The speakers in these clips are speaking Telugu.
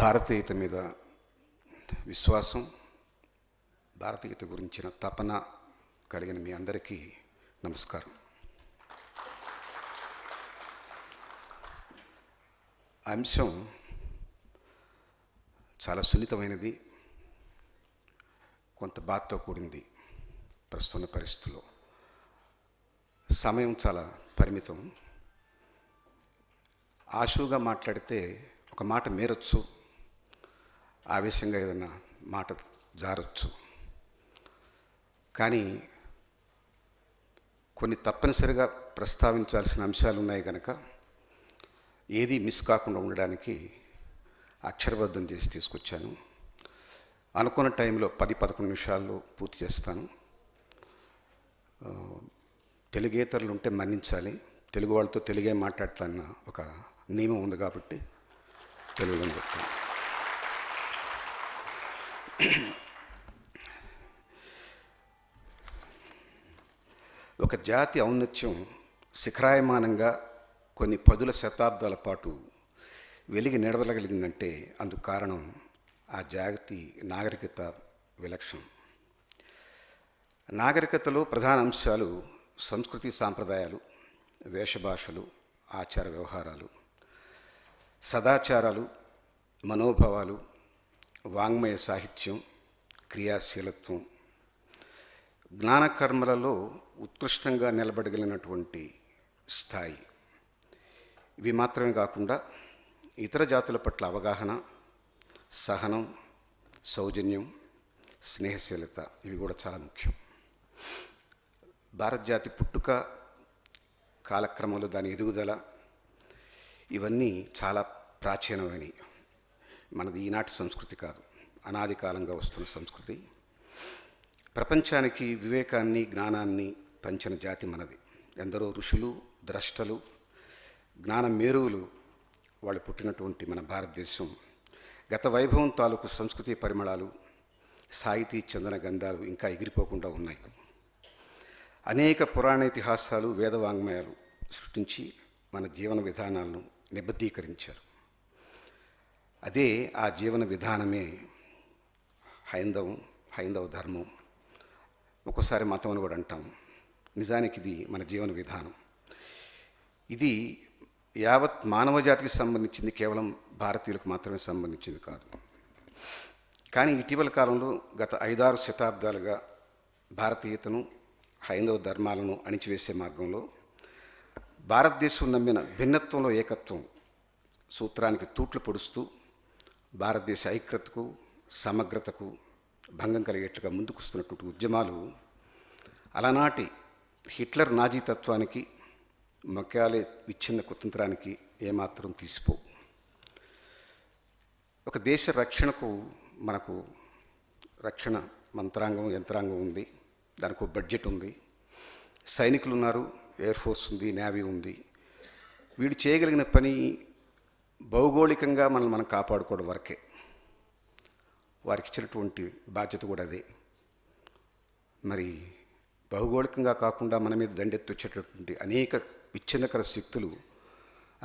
భారతీయత మీద విశ్వాసం భారతీయత గురించిన తపన కలిగిన మీ అందరికీ నమస్కారం అంశం చాలా సున్నితమైనది కొంత బాధతో కూడింది ప్రస్తుత పరిస్థితుల్లో సమయం చాలా పరిమితం ఆశువుగా మాట్లాడితే ఒక మాట మేరొచ్చు ఆవేశంగా ఏదైనా మాట జారొచ్చు కానీ కొన్ని తప్పనిసరిగా ప్రస్తావించాల్సిన అంశాలు ఉన్నాయి కనుక ఏది మిస్ కాకుండా ఉండడానికి అక్షరబద్ధం చేసి తీసుకొచ్చాను అనుకున్న టైంలో పది పదకొండు నిమిషాల్లో పూర్తి చేస్తాను తెలుగేతరులు ఉంటే మన్నించాలి తెలుగు వాళ్ళతో తెలుగే మాట్లాడతాన్న ఒక నియమం ఉంది కాబట్టి తెలుగులో చెప్తాను ఒక జాతి ఔన్నత్యం శిఖరాయమానంగా కొన్ని పదుల శతాబ్దాల పాటు వెలిగి నిడవలగలిగిందంటే అందుకు కారణం ఆ జాగతి నాగరికత విలక్షణం నాగరికతలో ప్రధాన అంశాలు సంస్కృతి సాంప్రదాయాలు వేషభాషలు ఆచార వ్యవహారాలు సదాచారాలు మనోభావాలు వాంగ్మయ సాహిత్యం క్రియాశీలత్వం జ్ఞానకర్మలలో ఉత్కృష్టంగా నిలబడగలిగినటువంటి స్థాయి ఇవి మాత్రమే కాకుండా ఇతర జాతుల పట్ల అవగాహన సహనం సౌజన్యం స్నేహశీలత ఇవి కూడా చాలా ముఖ్యం భారత జాతి పుట్టుక కాలక్రమంలో దాని ఎదుగుదల ఇవన్నీ చాలా ప్రాచీనమైనవి మనది ఈనాటి సంస్కృతి కాదు అనాది కాలంగా వస్తున్న సంస్కృతి ప్రపంచానికి వివేకాన్ని జ్ఞానాన్ని పంచిన జాతి మనది ఎందరో ఋషులు ద్రష్టలు జ్ఞాన మేరువులు వాళ్ళు పుట్టినటువంటి మన భారతదేశం గత వైభవం తాలూకు సంస్కృతి పరిమళాలు సాహితీ చందన గంధాలు ఇంకా ఎగిరిపోకుండా ఉన్నాయి అనేక పురాణ ఇతిహాసాలు వేదవాంగ్మయాలు సృష్టించి మన జీవన విధానాలను నిబద్ధీకరించారు అదే ఆ జీవన విధానమే హైందవం హైందవ ధర్మం ఒక్కోసారి మతం అని కూడా అంటాం నిజానికి ఇది మన జీవన విధానం ఇది యావత్ మానవ జాతికి సంబంధించింది కేవలం భారతీయులకు మాత్రమే సంబంధించింది కాదు కానీ ఇటీవల కాలంలో గత ఐదారు శతాబ్దాలుగా భారతీయతను హైందవ ధర్మాలను అణిచివేసే మార్గంలో భారతదేశం నమ్మిన భిన్నత్వంలో ఏకత్వం సూత్రానికి తూట్లు పొడుస్తూ భారతదేశ ఐక్యతకు సమగ్రతకు భంగం కలిగేట్లుగా ముందుకొస్తున్నటువంటి ఉద్యమాలు అలనాటి హిట్లర్ నాజీ తత్వానికి మక్యాలే విచ్ఛిన్న కుతంత్రానికి ఏమాత్రం తీసిపో ఒక దేశ రక్షణకు మనకు రక్షణ మంత్రాంగం యంత్రాంగం ఉంది దానికి బడ్జెట్ ఉంది సైనికులు ఉన్నారు ఎయిర్ ఫోర్స్ ఉంది నేవీ ఉంది వీడు చేయగలిగిన పని భౌగోళికంగా మనల్ని మనం కాపాడుకోవడం వరకే వారికి ఇచ్చినటువంటి బాధ్యత కూడా అదే మరి భౌగోళికంగా కాకుండా మన మీద దండెత్తి వచ్చేటటువంటి అనేక విచ్ఛిన్నకర శక్తులు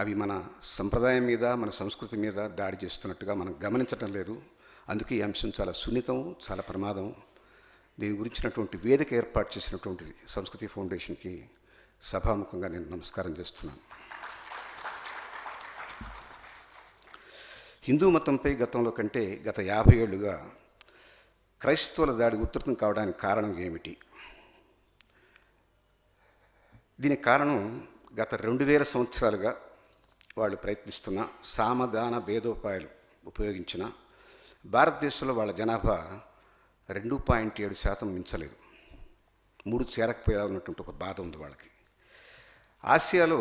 అవి మన సంప్రదాయం మీద మన సంస్కృతి మీద దాడి చేస్తున్నట్టుగా మనం గమనించడం లేదు అందుకే ఈ అంశం చాలా సున్నితం చాలా ప్రమాదం దీని గురించినటువంటి వేదిక ఏర్పాటు చేసినటువంటి సంస్కృతి ఫౌండేషన్కి సభాముఖంగా నేను నమస్కారం చేస్తున్నాను హిందూ మతంపై గతంలో కంటే గత యాభై ఏళ్ళుగా క్రైస్తవుల దాడి ఉధృతం కావడానికి కారణం ఏమిటి దీనికి కారణం గత రెండు వేల సంవత్సరాలుగా వాళ్ళు ప్రయత్నిస్తున్న సామధాన భేదోపాయాలు ఉపయోగించిన భారతదేశంలో వాళ్ళ జనాభా రెండు పాయింట్ ఏడు శాతం మించలేదు మూడు చేరకపోయేలా ఉన్నటువంటి ఒక బాధ ఉంది వాళ్ళకి ఆసియాలో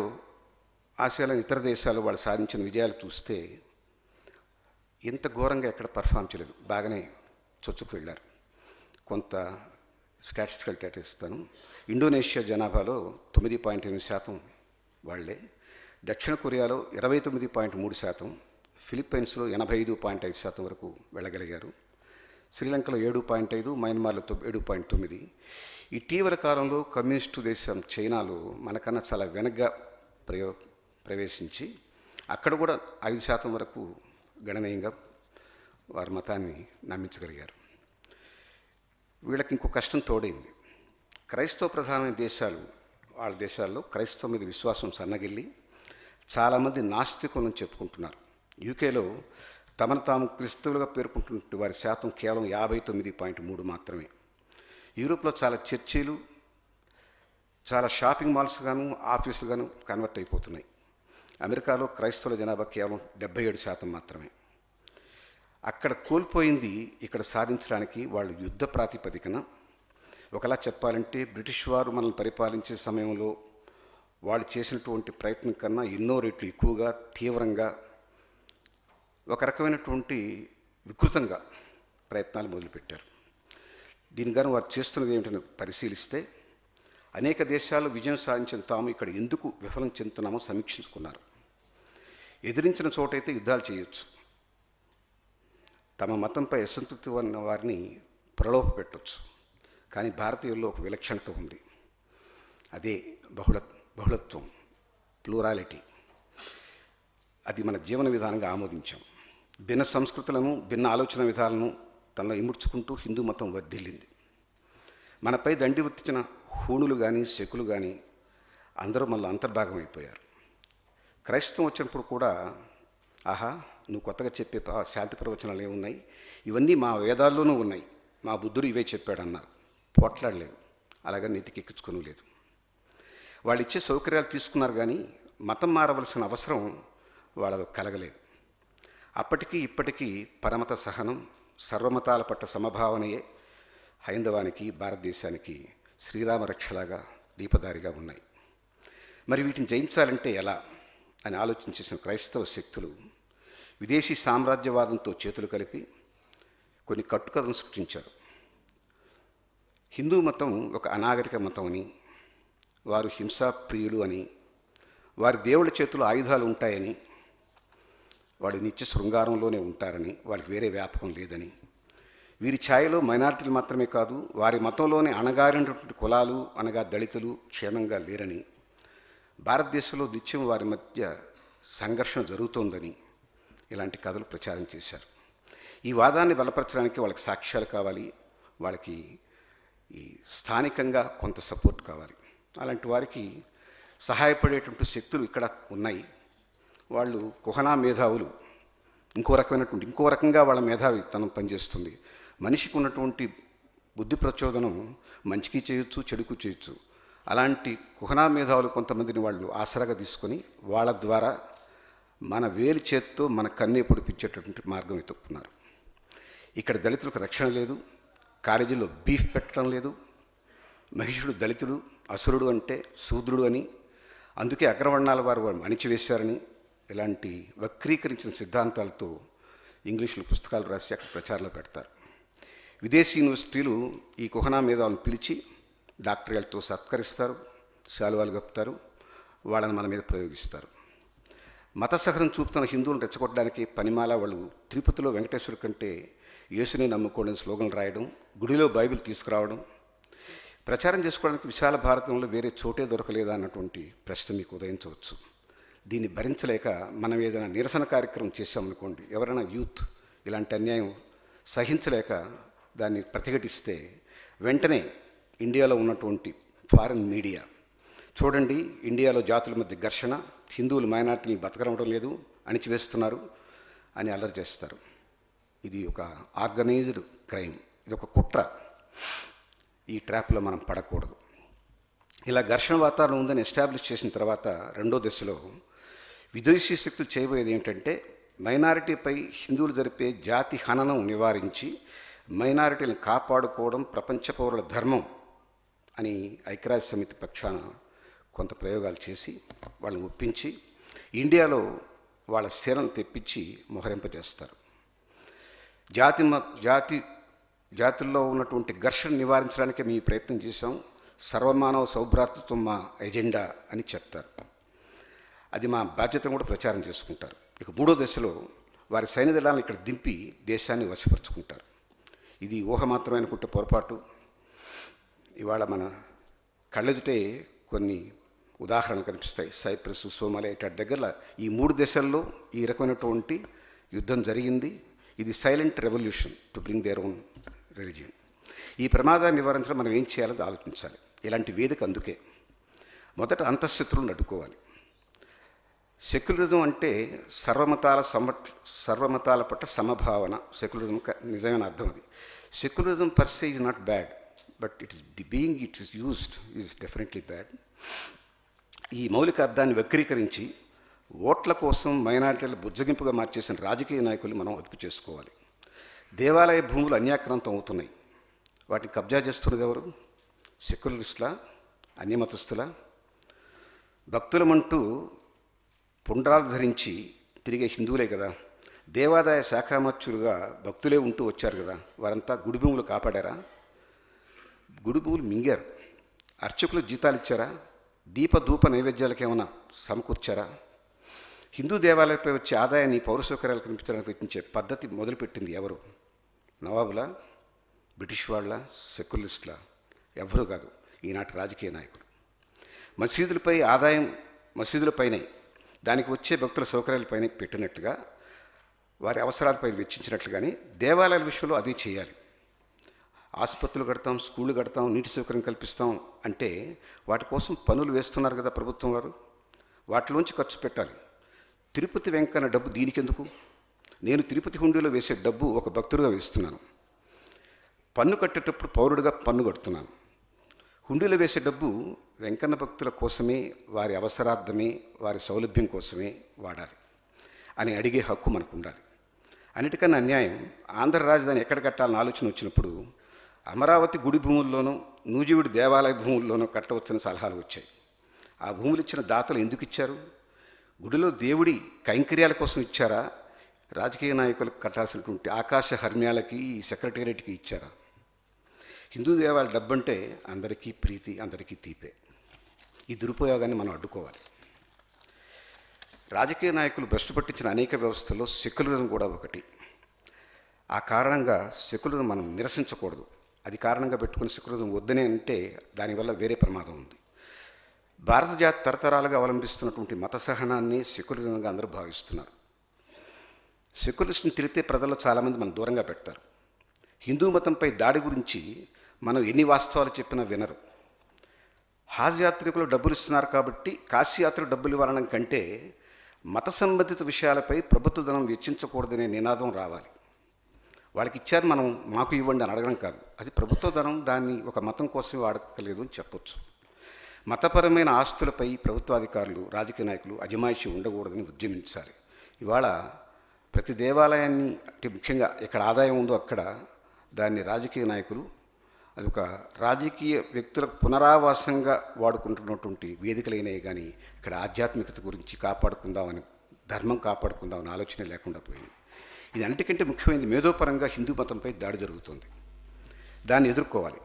ఆసియాలోని ఇతర దేశాలు వాళ్ళు సాధించిన విజయాలు చూస్తే ఇంత ఘోరంగా ఎక్కడ పర్ఫామ్ చేయలేదు బాగానే చొచ్చుకు వెళ్ళారు కొంత స్టాటిస్టికల్ డేటా ఇస్తాను ఇండోనేషియా జనాభాలో తొమ్మిది పాయింట్ ఎనిమిది శాతం వాళ్లే దక్షిణ కొరియాలో ఇరవై తొమ్మిది పాయింట్ మూడు శాతం ఫిలిప్పైన్స్లో ఎనభై ఐదు పాయింట్ ఐదు శాతం వరకు వెళ్ళగలిగారు శ్రీలంకలో ఏడు పాయింట్ ఐదు మయన్మార్లో ఏడు పాయింట్ తొమ్మిది ఇటీవల కాలంలో కమ్యూనిస్టు దేశం చైనాలో మనకన్నా చాలా వెనగ్గా ప్రయో ప్రవేశించి అక్కడ కూడా ఐదు శాతం వరకు గణనీయంగా వారి మతాన్ని నమ్మించగలిగారు వీళ్ళకి ఇంకో కష్టం తోడైంది క్రైస్తవ ప్రధానమైన దేశాలు వాళ్ళ దేశాల్లో క్రైస్తవం మీద విశ్వాసం సన్నగిల్లి చాలామంది నాస్తికులను చెప్పుకుంటున్నారు యూకేలో తమను తాము క్రిస్తువులుగా పేర్కొంటున్న వారి శాతం కేవలం యాభై తొమ్మిది పాయింట్ మూడు మాత్రమే యూరోప్లో చాలా చర్చీలు చాలా షాపింగ్ మాల్స్ గాను ఆఫీసులు గాను కన్వర్ట్ అయిపోతున్నాయి అమెరికాలో క్రైస్తవుల జనాభా కేవలం డెబ్బై ఏడు శాతం మాత్రమే అక్కడ కోల్పోయింది ఇక్కడ సాధించడానికి వాళ్ళు యుద్ధ ప్రాతిపదికన ఒకలా చెప్పాలంటే బ్రిటిష్ వారు మనల్ని పరిపాలించే సమయంలో వాళ్ళు చేసినటువంటి ప్రయత్నం కన్నా ఎన్నో రెట్లు ఎక్కువగా తీవ్రంగా ఒక రకమైనటువంటి వికృతంగా ప్రయత్నాలు మొదలుపెట్టారు దీనిగాను వారు చేస్తున్నది ఏమిటని పరిశీలిస్తే అనేక దేశాలు విజయం సాధించిన తాము ఇక్కడ ఎందుకు విఫలం చెందుతున్నామో సమీక్షించుకున్నారు ఎదిరించిన చోటైతే యుద్ధాలు చేయొచ్చు తమ మతంపై అసంతృప్తి ఉన్న వారిని ప్రలోభ పెట్టచ్చు కానీ భారతీయుల్లో ఒక విలక్షణత ఉంది అదే బహుళ బహుళత్వం ప్లూరాలిటీ అది మన జీవన విధానంగా ఆమోదించాం భిన్న సంస్కృతులను భిన్న ఆలోచన విధాలను తనలో ఇముడ్చుకుంటూ హిందూ మతం వర్ధిల్లింది మనపై దండి ఉత్తించిన హూణులు కానీ శకులు కానీ అందరూ మనలో అంతర్భాగం అయిపోయారు క్రైస్తవం వచ్చినప్పుడు కూడా ఆహా నువ్వు కొత్తగా చెప్పే శాంతి ప్రవచనాలు ఏమున్నాయి ఇవన్నీ మా వేదాల్లోనూ ఉన్నాయి మా బుద్ధుడు ఇవే చెప్పాడన్నారు పోట్లాడలేదు అలాగే నెతికెక్కించుకోను లేదు వాళ్ళు ఇచ్చే సౌకర్యాలు తీసుకున్నారు కానీ మతం మారవలసిన అవసరం వాళ్ళకు కలగలేదు అప్పటికీ ఇప్పటికీ పరమత సహనం సర్వమతాల పట్ల సమభావనయే హైందవానికి భారతదేశానికి శ్రీరామరక్షలాగా దీపదారిగా ఉన్నాయి మరి వీటిని జయించాలంటే ఎలా అని ఆలోచించేసిన క్రైస్తవ శక్తులు విదేశీ సామ్రాజ్యవాదంతో చేతులు కలిపి కొన్ని కట్టుకథను సృష్టించారు హిందూ మతం ఒక అనాగరిక మతం అని వారు ప్రియులు అని వారి దేవుళ్ళ చేతులు ఆయుధాలు ఉంటాయని వాడు నిత్య శృంగారంలోనే ఉంటారని వాళ్ళకి వేరే వ్యాపకం లేదని వీరి ఛాయలో మైనార్టీలు మాత్రమే కాదు వారి మతంలోనే అణగారినటువంటి కులాలు అనగా దళితులు క్షేమంగా లేరని భారతదేశంలో నిత్యం వారి మధ్య సంఘర్షణ జరుగుతోందని ఇలాంటి కథలు ప్రచారం చేశారు ఈ వాదాన్ని బలపరచడానికి వాళ్ళకి సాక్ష్యాలు కావాలి వాళ్ళకి ఈ స్థానికంగా కొంత సపోర్ట్ కావాలి అలాంటి వారికి సహాయపడేటువంటి శక్తులు ఇక్కడ ఉన్నాయి వాళ్ళు కుహనా మేధావులు ఇంకో రకమైనటువంటి ఇంకో రకంగా వాళ్ళ మేధావి తనం పనిచేస్తుంది మనిషికి ఉన్నటువంటి బుద్ధి ప్రచోదనం మంచికి చేయొచ్చు చెడుకు చేయొచ్చు అలాంటి కుహనా మేధావులు కొంతమందిని వాళ్ళు ఆసరాగా తీసుకొని వాళ్ళ ద్వారా మన వేలి చేత్తో మన కన్నే పొడిపించేటటువంటి మార్గం వెతుక్కున్నారు ఇక్కడ దళితులకు రక్షణ లేదు కాలేజీలో బీఫ్ పెట్టడం లేదు మహిషుడు దళితుడు అసురుడు అంటే శూద్రుడు అని అందుకే అగ్రవర్ణాల వారు వారు అణిచివేశారని ఇలాంటి వక్రీకరించిన సిద్ధాంతాలతో ఇంగ్లీషులో పుస్తకాలు రాసి అక్కడ ప్రచారంలో పెడతారు విదేశీ యూనివర్సిటీలు ఈ కుహనా మేధావులను పిలిచి డాక్టరేళ్ళతో సత్కరిస్తారు శాలువాలు కప్పుతారు వాళ్ళని మన మీద ప్రయోగిస్తారు మత సహనం చూపుతున్న హిందువులను రెచ్చగొట్టడానికి పనిమాల వాళ్ళు తిరుపతిలో వెంకటేశ్వరు కంటే యేసుని నమ్ముకోవడం స్లోగన్ రాయడం గుడిలో బైబిల్ తీసుకురావడం ప్రచారం చేసుకోవడానికి విశాల భారతంలో వేరే చోటే దొరకలేదా అన్నటువంటి ప్రశ్న మీకు ఉదయించవచ్చు దీన్ని భరించలేక మనం ఏదైనా నిరసన కార్యక్రమం చేశామనుకోండి ఎవరైనా యూత్ ఇలాంటి అన్యాయం సహించలేక దాన్ని ప్రతిఘటిస్తే వెంటనే ఇండియాలో ఉన్నటువంటి ఫారిన్ మీడియా చూడండి ఇండియాలో జాతుల మధ్య ఘర్షణ హిందువులు మైనార్టీని బతకరవడం లేదు అణిచివేస్తున్నారు అని అల్లరి చేస్తారు ఇది ఒక ఆర్గనైజ్డ్ క్రైమ్ ఇది ఒక కుట్ర ఈ ట్రాప్లో మనం పడకూడదు ఇలా ఘర్షణ వాతావరణం ఉందని ఎస్టాబ్లిష్ చేసిన తర్వాత రెండో దశలో విదేశీ శక్తులు చేయబోయేది ఏంటంటే మైనారిటీపై హిందువులు జరిపే జాతి హననం నివారించి మైనారిటీలను కాపాడుకోవడం ప్రపంచ పౌరుల ధర్మం అని ఐక్యరాజ్య సమితి పక్షాన కొంత ప్రయోగాలు చేసి వాళ్ళని ఒప్పించి ఇండియాలో వాళ్ళ సేనలు తెప్పించి మొహరింపజేస్తారు జాతి జాతి జాతుల్లో ఉన్నటువంటి ఘర్షణ నివారించడానికి మేము ప్రయత్నం చేశాం సర్వమానవ సౌభ్రాతృత్వం మా ఎజెండా అని చెప్తారు అది మా బాధ్యతను కూడా ప్రచారం చేసుకుంటారు ఇక మూడో దశలో వారి సైన్య దళాలను ఇక్కడ దింపి దేశాన్ని వశపరుచుకుంటారు ఇది ఊహ మాత్రమైన అనుకుంటే పొరపాటు ఇవాళ మన కళ్ళెదుటే కొన్ని ఉదాహరణలు కనిపిస్తాయి సైప్రస్ సోమాలియా ఇటు దగ్గర ఈ మూడు దేశాల్లో ఈ రకమైనటువంటి యుద్ధం జరిగింది ఇది silent revolution to bring their own religion ఈ ప్రమాదాన్ని నివారించడం మనం ఏం చేయాలో ఆలోచించాలి ఇలాంటి వేదిక అందుకే మొదట అంతఃశత్రువులను అడ్డుకోవాలి సెక్యులరిజం అంటే సర్వమతాల సమ సర్వమతాల పట్ల సమభావన సెక్యులరిజం నిజమైన అర్థం అది secularism per se is not bad but it is the being it is used is definitely bad ఈ మౌలిక అర్థాన్ని వక్రీకరించి ఓట్ల కోసం మైనార్టీలు బుజ్జగింపుగా మార్చేసిన రాజకీయ నాయకులు మనం అదుపు చేసుకోవాలి దేవాలయ భూములు అన్యాక్రాంతం అవుతున్నాయి వాటిని కబ్జా చేస్తున్నది ఎవరు సెక్యులరిస్టుల అన్యమతస్థుల భక్తులమంటూ పుండ్రాలు ధరించి తిరిగే హిందువులే కదా దేవాదాయ శాఖామత్యులుగా భక్తులే ఉంటూ వచ్చారు కదా వారంతా గుడి భూములు కాపాడారా గుడి భూములు మింగారు అర్చకులు జీతాలు ఇచ్చారా దీప ధూప సమకూర్చారా హిందూ దేవాలయాలపై వచ్చే ఆదాయాన్ని పౌర సౌకర్యాలు కనిపించడానికి ప్రయత్నించే పద్ధతి మొదలుపెట్టింది ఎవరు నవాబుల బ్రిటిష్ వాళ్ళ సెక్యులరిస్టుల ఎవరూ కాదు ఈనాటి రాజకీయ నాయకులు మసీదులపై ఆదాయం మసీదులపైనే దానికి వచ్చే భక్తుల సౌకర్యాలపైనే పెట్టినట్లుగా వారి అవసరాలపై వెచ్చించినట్లుగానే దేవాలయాల విషయంలో అదే చేయాలి ఆసుపత్రులు కడతాం స్కూళ్ళు కడతాం నీటి సౌకర్యం కల్పిస్తాం అంటే వాటి కోసం పనులు వేస్తున్నారు కదా ప్రభుత్వం వారు వాటిలోంచి ఖర్చు పెట్టాలి తిరుపతి వెంకన్న డబ్బు దీనికెందుకు నేను తిరుపతి హుండీలో వేసే డబ్బు ఒక భక్తుడిగా వేస్తున్నాను పన్ను కట్టేటప్పుడు పౌరుడిగా పన్ను కడుతున్నాను హుండీలో వేసే డబ్బు వెంకన్న భక్తుల కోసమే వారి అవసరార్థమే వారి సౌలభ్యం కోసమే వాడాలి అని అడిగే హక్కు మనకు ఉండాలి అన్నిటికన్నా అన్యాయం ఆంధ్ర రాజధాని ఎక్కడ కట్టాలని ఆలోచన వచ్చినప్పుడు అమరావతి గుడి భూముల్లోనూ నూజివీడు దేవాలయ భూముల్లోనూ కట్టవచ్చని సలహాలు వచ్చాయి ఆ భూములు ఇచ్చిన దాతలు ఎందుకు ఇచ్చారు గుడిలో దేవుడి కైంకర్యాల కోసం ఇచ్చారా రాజకీయ నాయకులకు కట్టాల్సినటువంటి ఆకాశ హర్మ్యాలకి సెక్రటేరియట్కి ఇచ్చారా హిందూ దేవాల డబ్బంటే అందరికీ ప్రీతి అందరికీ తీపే ఈ దురుపయోగాన్ని మనం అడ్డుకోవాలి రాజకీయ నాయకులు భ్రష్టు పట్టించిన అనేక వ్యవస్థల్లో సెక్యులరిజం కూడా ఒకటి ఆ కారణంగా సెక్యులరిజం మనం నిరసించకూడదు అది కారణంగా పెట్టుకుని సెక్యులరిజం వద్దనే అంటే దానివల్ల వేరే ప్రమాదం ఉంది భారత జాతి తరతరాలుగా అవలంబిస్తున్నటువంటి మత సహనాన్ని సెక్యులరిజంగా అందరూ భావిస్తున్నారు సెక్యులరిస్ట్ని తిరిగితే ప్రజల్లో చాలామంది మనం దూరంగా పెడతారు హిందూ మతంపై దాడి గురించి మనం ఎన్ని వాస్తవాలు చెప్పినా వినరు హాజ్ యాత్రికులు డబ్బులు ఇస్తున్నారు కాబట్టి కాశీ డబ్బులు ఇవ్వడం కంటే మత సంబంధిత విషయాలపై ప్రభుత్వ ధనం వెచ్చించకూడదనే నినాదం రావాలి వాళ్ళకి ఇచ్చారు మనం మాకు ఇవ్వండి అని అడగడం కాదు అది ప్రభుత్వ ధనం దాన్ని ఒక మతం కోసమే వాడకలేదు అని చెప్పొచ్చు మతపరమైన ఆస్తులపై ప్రభుత్వాధికారులు రాజకీయ నాయకులు అజమాయిషి ఉండకూడదని ఉద్యమించాలి ఇవాళ ప్రతి దేవాలయాన్ని అంటే ముఖ్యంగా ఎక్కడ ఆదాయం ఉందో అక్కడ దాన్ని రాజకీయ నాయకులు అదొక రాజకీయ వ్యక్తుల పునరావాసంగా వాడుకుంటున్నటువంటి వేదికలైనవి కానీ ఇక్కడ ఆధ్యాత్మికత గురించి కాపాడుకుందామని ధర్మం కాపాడుకుందామని ఆలోచన లేకుండా పోయింది ఇది అన్నిటికంటే ముఖ్యమైనది మేధోపరంగా హిందూ మతంపై దాడి జరుగుతుంది దాన్ని ఎదుర్కోవాలి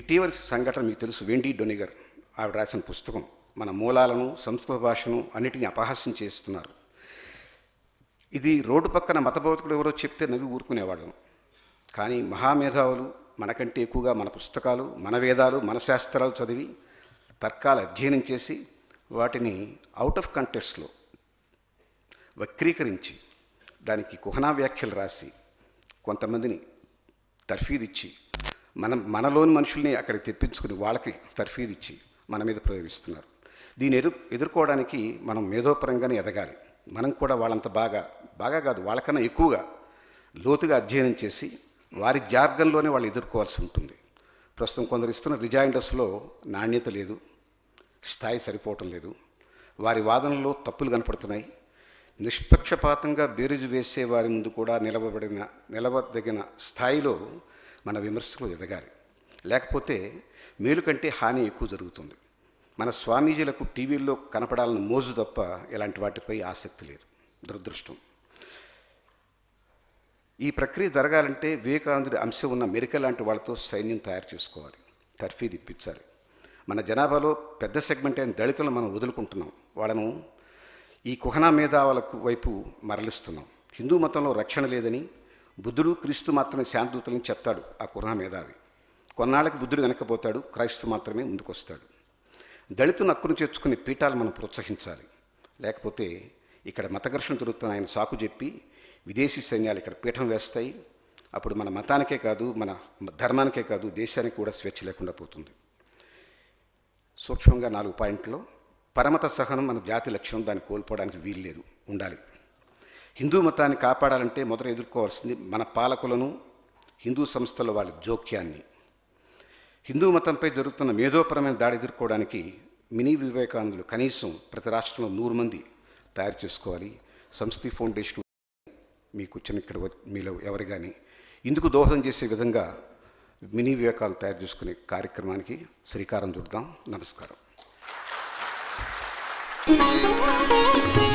ఇటీవల సంఘటన మీకు తెలుసు వెండి డొనిగర్ ఆవిడ రాసిన పుస్తకం మన మూలాలను సంస్కృత భాషను అన్నిటిని అపహాస్యం చేస్తున్నారు ఇది రోడ్డు పక్కన మతబోధకుడు ఎవరో చెప్తే నవ్వి ఊరుకునేవాళ్ళం కానీ మహామేధావులు మనకంటే ఎక్కువగా మన పుస్తకాలు మన వేదాలు మన శాస్త్రాలు చదివి తర్కాలు అధ్యయనం చేసి వాటిని అవుట్ ఆఫ్ కంటెస్ట్లో వక్రీకరించి దానికి కుహనా వ్యాఖ్యలు రాసి కొంతమందిని తర్ఫీదిచ్చి మనం మనలోని మనుషుల్ని అక్కడికి తెప్పించుకుని వాళ్ళకి తర్ఫీదిచ్చి మన మీద ప్రయోగిస్తున్నారు దీన్ని ఎదు ఎదుర్కోవడానికి మనం మేధోపరంగానే ఎదగాలి మనం కూడా వాళ్ళంత బాగా బాగా కాదు వాళ్ళకన్నా ఎక్కువగా లోతుగా అధ్యయనం చేసి వారి జార్గంలోనే వాళ్ళు ఎదుర్కోవాల్సి ఉంటుంది ప్రస్తుతం కొందరు ఇస్తున్న రిజాయిండర్స్లో నాణ్యత లేదు స్థాయి సరిపోవటం లేదు వారి వాదనలో తప్పులు కనపడుతున్నాయి నిష్పక్షపాతంగా బేరుజు వేసే వారి ముందు కూడా నిలబడిన నిలవదగిన స్థాయిలో మన విమర్శకులు ఎదగాలి లేకపోతే మేలు కంటే హాని ఎక్కువ జరుగుతుంది మన స్వామీజీలకు టీవీల్లో కనపడాలని మోజు తప్ప ఇలాంటి వాటిపై ఆసక్తి లేదు దురదృష్టం ఈ ప్రక్రియ జరగాలంటే వివేకానందుడి అంశం ఉన్న మెరిక లాంటి వాళ్ళతో సైన్యం తయారు చేసుకోవాలి తర్ఫీ ఇప్పించాలి మన జనాభాలో పెద్ద సెగ్మెంట్ అయిన దళితులను మనం వదులుకుంటున్నాం వాళ్ళను ఈ కుహనా మేధావులకు వైపు మరలిస్తున్నాం హిందూ మతంలో రక్షణ లేదని బుద్ధుడు క్రీస్తు మాత్రమే శాంతిదూతలను చెప్తాడు ఆ కుహనా మేధావి కొన్నాళ్ళకి బుద్ధుడు వెనకపోతాడు క్రైస్తు మాత్రమే ముందుకొస్తాడు దళితుని హక్కును చేర్చుకునే పీఠాలు మనం ప్రోత్సహించాలి లేకపోతే ఇక్కడ మత ఘర్షణ జరుగుతున్న ఆయన సాకు చెప్పి విదేశీ సైన్యాలు ఇక్కడ పీఠం వేస్తాయి అప్పుడు మన మతానికే కాదు మన ధర్మానికే కాదు దేశానికి కూడా స్వేచ్ఛ లేకుండా పోతుంది సూక్ష్మంగా నాలుగు పాయింట్లో పరమత సహనం మన జాతి లక్ష్యం దాన్ని కోల్పోవడానికి వీల్లేదు ఉండాలి హిందూ మతాన్ని కాపాడాలంటే మొదట ఎదుర్కోవాల్సింది మన పాలకులను హిందూ సంస్థల వాళ్ళ జోక్యాన్ని హిందూ మతంపై జరుగుతున్న మేధోపరమైన దాడి ఎదుర్కోవడానికి మినీ వివేకానందులు కనీసం ప్రతి రాష్ట్రంలో నూరు మంది తయారు చేసుకోవాలి సంస్థి ఫౌండేషన్ మీకు వచ్చిన ఇక్కడ మీలో ఎవరు కానీ ఇందుకు దోహదం చేసే విధంగా మినీ వివేకాలు తయారు చేసుకునే కార్యక్రమానికి శ్రీకారం చుడదాం నమస్కారం